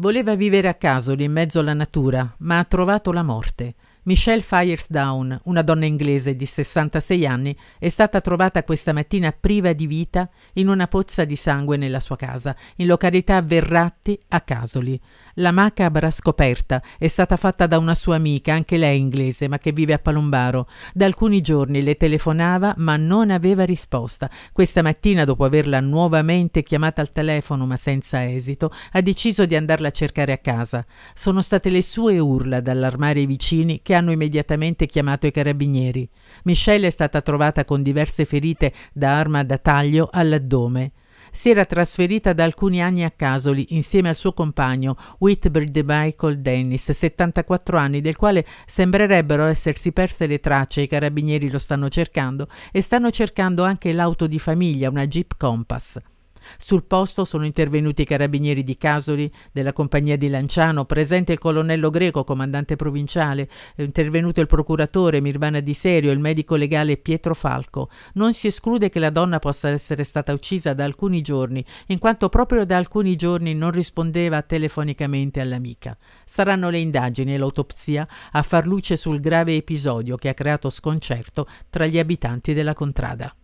Voleva vivere a Casoli in mezzo alla natura, ma ha trovato la morte. Michelle Firesdown, una donna inglese di 66 anni, è stata trovata questa mattina priva di vita in una pozza di sangue nella sua casa, in località Verratti a Casoli. La macabra scoperta è stata fatta da una sua amica, anche lei inglese, ma che vive a Palombaro. Da alcuni giorni le telefonava, ma non aveva risposta. Questa mattina, dopo averla nuovamente chiamata al telefono, ma senza esito, ha deciso di andarla a cercare a casa. Sono state le sue urla ad allarmare i vicini che hanno immediatamente chiamato i carabinieri. Michelle è stata trovata con diverse ferite da arma da taglio all'addome. Si era trasferita da alcuni anni a Casoli insieme al suo compagno Whitbread Michael Dennis, 74 anni, del quale sembrerebbero essersi perse le tracce. I carabinieri lo stanno cercando e stanno cercando anche l'auto di famiglia, una Jeep Compass. Sul posto sono intervenuti i carabinieri di Casoli, della compagnia di Lanciano, presente il colonnello greco, comandante provinciale, è intervenuto il procuratore Mirvana Di Serio, il medico legale Pietro Falco. Non si esclude che la donna possa essere stata uccisa da alcuni giorni, in quanto proprio da alcuni giorni non rispondeva telefonicamente all'amica. Saranno le indagini e l'autopsia a far luce sul grave episodio che ha creato sconcerto tra gli abitanti della contrada.